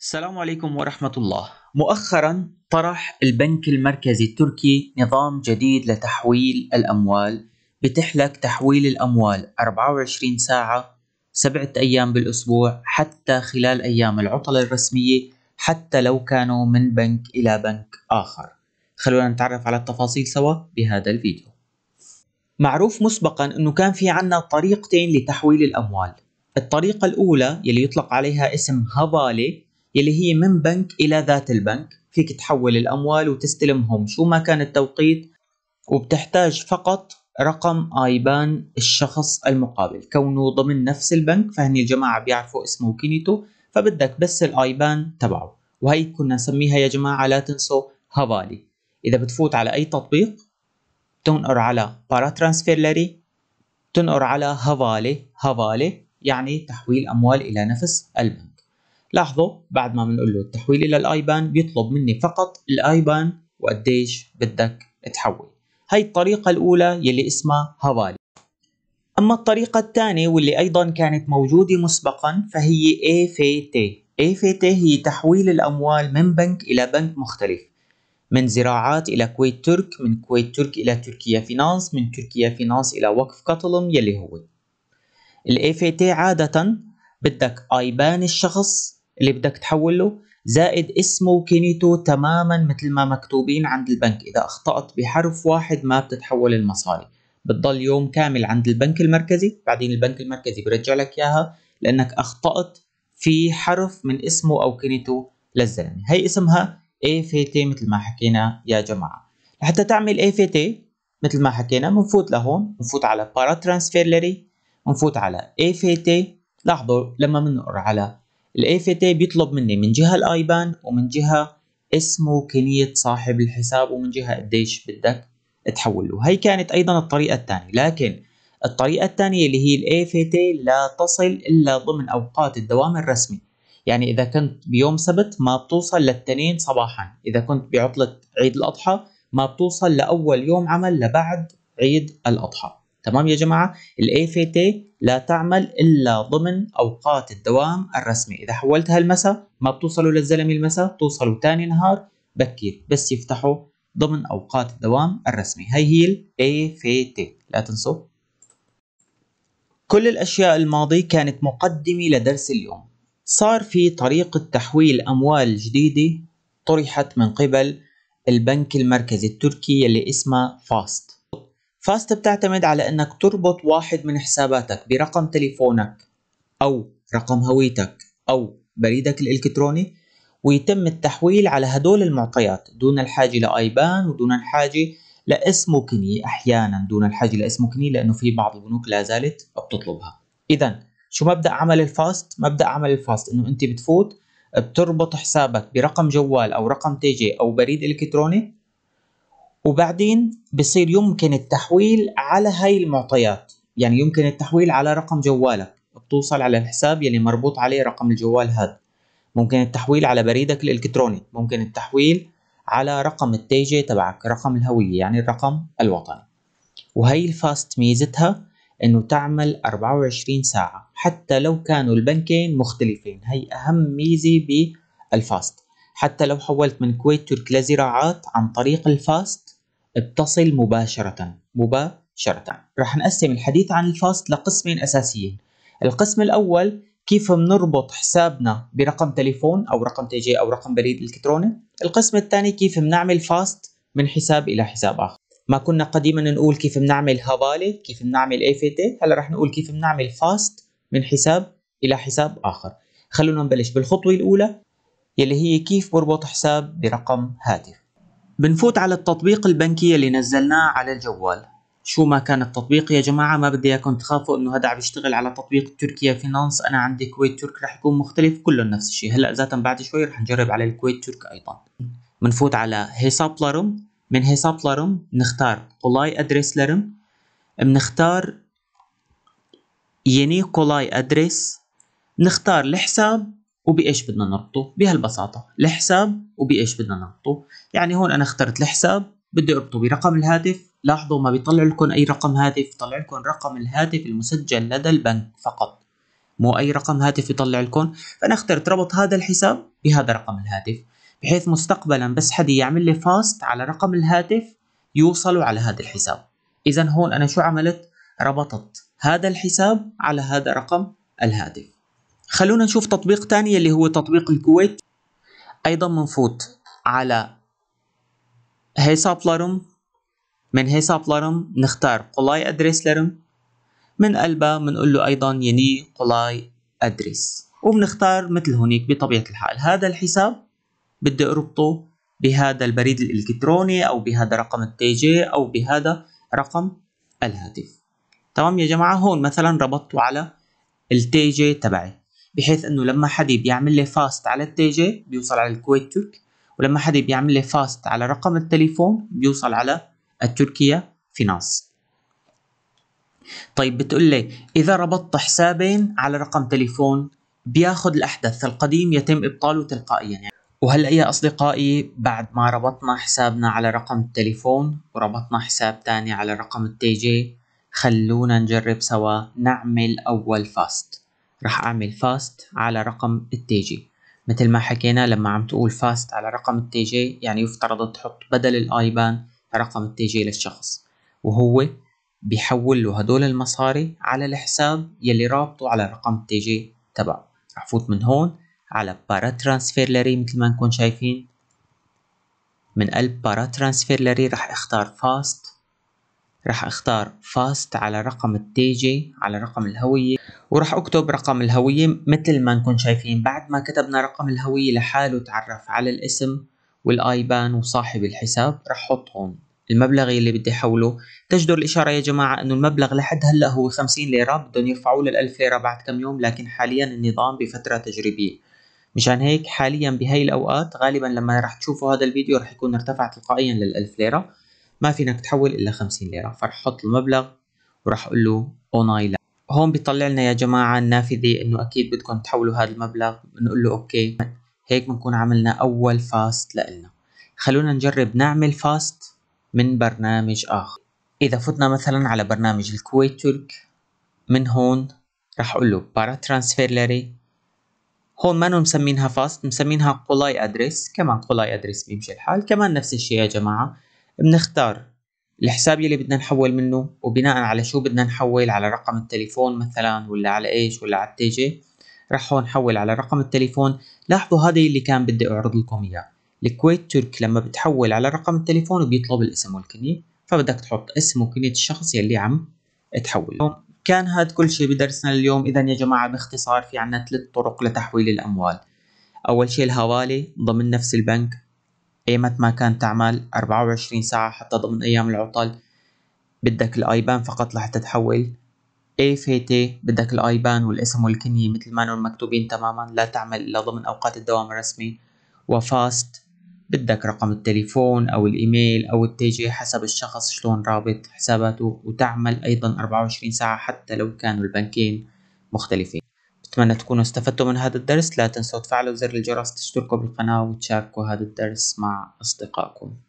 السلام عليكم ورحمة الله. مؤخرا طرح البنك المركزي التركي نظام جديد لتحويل الأموال بتحلك تحويل الأموال 24 ساعة سبعة أيام بالأسبوع حتى خلال أيام العطلة الرسمية حتى لو كانوا من بنك إلى بنك آخر. خلونا نتعرف على التفاصيل سوا بهذا الفيديو. معروف مسبقا أنه كان في عنا طريقتين لتحويل الأموال. الطريقة الأولى يلي يطلق عليها اسم هبالة يلي هي من بنك إلى ذات البنك فيك تحول الأموال وتستلمهم شو ما كان التوقيت وبتحتاج فقط رقم آيبان الشخص المقابل كونه ضمن نفس البنك فهني الجماعة بيعرفوا اسمه وكنيته فبدك بس الآيبان تبعه وهي كنا نسميها يا جماعة لا تنسوا هافالي إذا بتفوت على أي تطبيق تنقر على بارا ترانسفير لاري تنقر على هافالي هافالي يعني تحويل أموال إلى نفس البنك لاحظوا بعد ما بنقول له التحويل الى الايبان بيطلب مني فقط الايبان وقديش بدك تحول هاي الطريقة الأولى يلي اسمها هوالي أما الطريقة الثانية واللي أيضا كانت موجودة مسبقا فهي AFT AFT هي تحويل الأموال من بنك إلى بنك مختلف من زراعات إلى كويت ترك من كويت ترك إلى تركيا فينانس من تركيا فينانس إلى وقف قطلم يلي هو ال AFT عادة بدك أيبان الشخص اللي بدك تحول له زائد اسمه وكنيته تماما مثل ما مكتوبين عند البنك إذا أخطأت بحرف واحد ما بتتحول المصاري بتضل يوم كامل عند البنك المركزي بعدين البنك المركزي بيرجع لك إياها لأنك أخطأت في حرف من اسمه أو كنيته للزلمة هي اسمها اي في تي مثل ما حكينا يا جماعة لحتى تعمل اي في تي مثل ما حكينا بنفوت لهون بنفوت على بارا ترانسفير لري بنفوت على اي في تي لاحظوا لما بنقر على الاي في تي بيطلب مني من جهه الايبان ومن جهه اسمه وكنية صاحب الحساب ومن جهة قديش بدك تحول له هي كانت أيضا الطريقة الثانية لكن الطريقة الثانية اللي هي الاي في تي لا تصل إلا ضمن أوقات الدوام الرسمي يعني إذا كنت بيوم سبت ما بتوصل للتنين صباحا إذا كنت بعطلة عيد الأضحى ما بتوصل لأول يوم عمل لبعد عيد الأضحى تمام يا جماعة ال تي لا تعمل إلا ضمن أوقات الدوام الرسمي إذا حولتها المساء ما بتوصلوا للزلمة المساء بتوصلوا تاني نهار بكير بس يفتحوا ضمن أوقات الدوام الرسمي هي هي ال تي لا تنسوا كل الأشياء الماضي كانت مقدمة لدرس اليوم صار في طريقة تحويل أموال جديدة طرحت من قبل البنك المركزي التركي اللي اسمه فاست فاست بتعتمد على انك تربط واحد من حساباتك برقم تليفونك او رقم هويتك او بريدك الالكتروني ويتم التحويل على هدول المعطيات دون الحاجة لآيبان ودون الحاجة لاسم مكني أحيانا دون الحاجة لاسم مكني لأنه في بعض البنوك لا زالت بتطلبها إذا شو مبدأ عمل الفاست؟ مبدأ عمل الفاست إنه أنت بتفوت بتربط حسابك برقم جوال أو رقم تيجي أو بريد إلكتروني وبعدين بصير يمكن التحويل على هاي المعطيات يعني يمكن التحويل على رقم جوالك بتوصل على الحساب يلي مربوط عليه رقم الجوال هذا ممكن التحويل على بريدك الإلكتروني ممكن التحويل على رقم التيجي تبعك رقم الهوية يعني الرقم الوطني وهي الفاست ميزتها انه تعمل 24 ساعة حتى لو كانوا البنكين مختلفين هي اهم ميزة بالفاست حتى لو حولت من كويت تركيا لزراعات عن طريق الفاست اتصل مباشرة مباشرة رح نقسم الحديث عن الفاست لقسمين أساسيين القسم الأول كيف بنربط حسابنا برقم تليفون أو رقم تي جي أو رقم بريد إلكتروني القسم الثاني كيف بنعمل فاست من حساب إلى حساب آخر ما كنا قديما نقول كيف بنعمل هبالة كيف بنعمل اي في تي هلا رح نقول كيف بنعمل فاست من حساب إلى حساب آخر خلونا نبلش بالخطوة الأولى يلي هي كيف بربط حساب برقم هاتف بنفوت على التطبيق البنكي اللي نزلناه على الجوال شو ما كان التطبيق يا جماعة ما بدي اياكم تخافوا انه هذا عم يشتغل على تطبيق تركيا فينانس انا عندي كويت ترك رح يكون مختلف كلهم نفس الشيء هلا ذاتا بعد شوي رح نجرب على الكويت ترك ايضا بنفوت على حساب لارم من حساب لارم نختار كولاي ادريس لارم بنختار يني كولاي ادريس نختار الحساب وبإيش بدنا نربطه بهالبساطة الحساب وبإيش بدنا نربطه يعني هون أنا اخترت الحساب بدي اربطه برقم الهاتف لاحظوا ما بيطلع لكم أي رقم هاتف طلع لكم رقم الهاتف المسجل لدى البنك فقط مو أي رقم هاتف يطلع لكم فأنا اخترت ربط هذا الحساب بهذا رقم الهاتف بحيث مستقبلا بس حد يعمل لي فاست على رقم الهاتف يوصلوا على هذا الحساب إذا هون أنا شو عملت ربطت هذا الحساب على هذا رقم الهاتف خلونا نشوف تطبيق تاني اللي هو تطبيق الكويت أيضا منفوت على حساب لارم من حساب لارم نختار قلاي أدريس لارم من قلبها بنقول له أيضا يني قلاي أدريس وبنختار مثل هونيك بطبيعة الحال هذا الحساب بدي أربطه بهذا البريد الإلكتروني أو بهذا رقم التي جي أو بهذا رقم الهاتف تمام يا جماعة هون مثلا ربطته على التي جي تبعي بحيث انه لما حدا بيعمل لي فاست على التيجي بيوصل على الكويت ترك ولما حدا بيعمل لي فاست على رقم التليفون بيوصل على التركيا فينانس طيب بتقول لي اذا ربطت حسابين على رقم تليفون بياخذ الاحدث القديم يتم ابطاله تلقائيا يعني وهلا يا اصدقائي بعد ما ربطنا حسابنا على رقم التليفون وربطنا حساب ثاني على رقم التي جي خلونا نجرب سوا نعمل اول فاست راح أعمل فاست على رقم التي جي مثل ما حكينا لما عم تقول فاست على رقم التي جي يعني يفترض تحط بدل الايبان رقم التي جي للشخص وهو بيحول له هدول المصاري على الحساب يلي رابطه على رقم التي جي تبعه رح فوت من هون على بارا ترانسفيرلري مثل ما نكون شايفين من قلب بارا ترانسفيرلري رح اختار فاست رح اختار فاست على رقم التي جي على رقم الهوية وراح اكتب رقم الهوية مثل ما نكون شايفين بعد ما كتبنا رقم الهوية لحاله تعرف على الاسم والايبان وصاحب الحساب راح احط هون المبلغ اللي بدي احوله تجدر الاشاره يا جماعه انه المبلغ لحد هلا هو 50 ليره بدهم يرفعوه لل 1000 ليره بعد كم يوم لكن حاليا النظام بفتره تجريبيه مشان هيك حاليا بهي الاوقات غالبا لما راح تشوفوا هذا الفيديو راح يكون ارتفع تلقائيا لل 1000 ليره ما فينك تحول الا 50 ليره فراح احط المبلغ وراح اقول له اوناي هون بيطلع لنا يا جماعة النافذة انه اكيد بدكم تحولوا هذا المبلغ بنقول له اوكي هيك بنكون عملنا اول فاست لإلنا خلونا نجرب نعمل فاست من برنامج اخر اذا فتنا مثلا على برنامج الكويت ترك من هون رح اقول له بارا ترانسفير لاري هون ما مسمينها فاست مسمينها قولاي ادريس كمان قولاي ادريس بيمشي الحال كمان نفس الشيء يا جماعة بنختار الحساب يلي بدنا نحول منه وبناء على شو بدنا نحول على رقم التليفون مثلا ولا على ايش ولا على التيجي رح هون حول على رقم التليفون لاحظوا هذا اللي كان بدي اعرض لكم اياه الكويت ترك لما بتحول على رقم التليفون بيطلب الاسم والكنية فبدك تحط اسم وكنية الشخص يلي عم تحول كان هاد كل شيء بدرسنا اليوم اذا يا جماعة باختصار في عنا ثلاث طرق لتحويل الاموال اول شيء الهوالي ضمن نفس البنك ايمت ما كان تعمل 24 ساعة حتى ضمن ايام العطل بدك الايبان فقط لحتى تحول اي تي بدك الايبان والاسم والكنية مثل ما مكتوبين تماما لا تعمل الا ضمن اوقات الدوام الرسمي وفاست بدك رقم التليفون او الايميل او التيجي حسب الشخص شلون رابط حساباته وتعمل ايضا 24 ساعة حتى لو كانوا البنكين مختلفين أتمنى تكونوا استفدتوا من هذا الدرس لا تنسوا تفعلوا زر الجرس تشتركوا بالقناة وتشاركوا هذا الدرس مع أصدقائكم